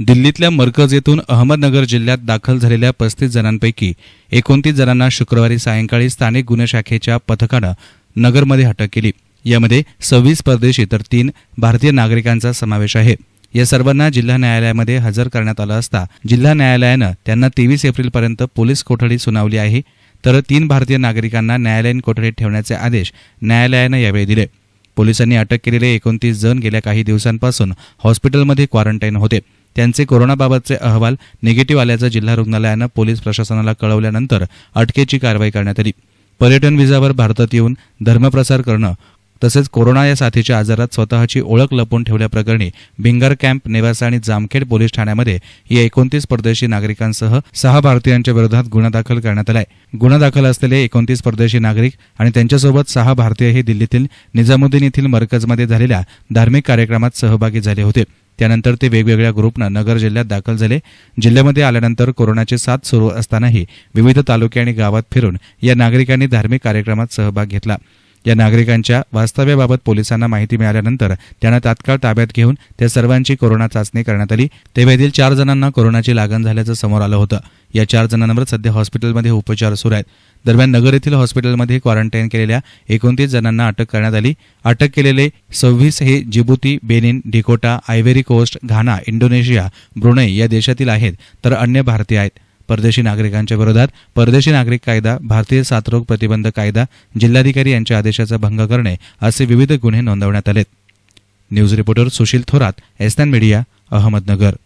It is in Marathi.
दिल्लीतल्या मरकज येथून अहमदनगर जिल्ह्यात दाखल झालेल्या पस्तीस जणांपैकी एकोणतीस जणांना शुक्रवारी सायंकाळी स्थानिक गुन्हे शाखेच्या पथकानं नगरमध्ये अटक केली यामध्ये सव्वीस परदेशी तर तीन भारतीय नागरिकांचा समावेश आहे या सर्वांना जिल्हा न्यायालयामध्ये हजर करण्यात आलं असता जिल्हा न्यायालयानं त्यांना तेवीस एप्रिलपर्यंत पोलीस कोठडी सुनावली आहे तर तीन भारतीय नागरिकांना न्यायालयीन कोठडीत ठेवण्याचे आदेश न्यायालयानं यावेळी दिले पोलिसांनी अटक केलेले एकोणतीस जण गेल्या काही दिवसांपासून हॉस्पिटलमध्ये क्वारंटाईन होते त्यांचे कोरोनाबाबतचे अहवाल निगेटिव्ह आल्याचं जिल्हा रुग्णालयानं पोलीस प्रशासनाला कळवल्यानंतर अटकेची कारवाई करण्यात आली पर्यटन व्हिसावर भारतात येऊन धर्मप्रसार करणं तसेच कोरोना या साथीच्या आजारात स्वतःची ओळख लपवून ठेवल्याप्रकरणी भिंगर कॅम्प नेवासा आणि जामखेड पोलीस ठाण्यामध्ये या एकोणतीस परदेशी नागरिकांसह सहा भारतीयांच्या विरोधात गुन्हा दाखल करण्यात आलाय गुन्हा दाखल असलेले एकोणतीस परदेशी नागरिक आणि त्यांच्यासोबत सहा भारतीय हे दिल्लीतील निजामुद्दीन येथील मरकजमध्ये झालेल्या धार्मिक कार्यक्रमात सहभागी झाले होते त्यानंतर ते वेगवेगळ्या ग्रुपनं नगर जिल्ह्यात दाखल झाले जिल्ह्यामध्ये आल्यानंतर कोरोनाचे साथ सुरू असतानाही विविध तालुके आणि गावात फिरून या नागरिकांनी धार्मिक कार्यक्रमात सहभाग घेतला या नागरिकांच्या वास्तव्याबाबत पोलिसांना माहिती मिळाल्यानंतर त्यांना तात्काळ ताब्यात घेऊन त्या सर्वांची कोरोना चाचणी करण्यात आली तेव्हा चार जणांना कोरोनाची लागण झाल्याचं समोर आलं होतं या चार जणांवर सध्या हॉस्पिटलमध्ये उपचार सुरू आहेत दरम्यान नगर येथील हॉस्पिटलमध्ये क्वारंटाईन केलेल्या एकोणतीस जणांना अटक करण्यात आली अटक केलेले सव्वीस हे जिबुती बेनिन डिकोटा Ivory Coast Ghana Indonesia Brunei या देशातील आहेत तर अन्य भारतीय आहेत परदेशी नागरिकांच्या विरोधात परदेशी नागरिक कायदा भारतीय साथरोग प्रतिबंध कायदा जिल्हाधिकारी यांच्या आदेशाचा भंग करणे असे विविध गुन्हे नोंदवण्यात आलेत न्यूज रिपोर्टर सुशील थोरात एसन मीडिया अहमदनगर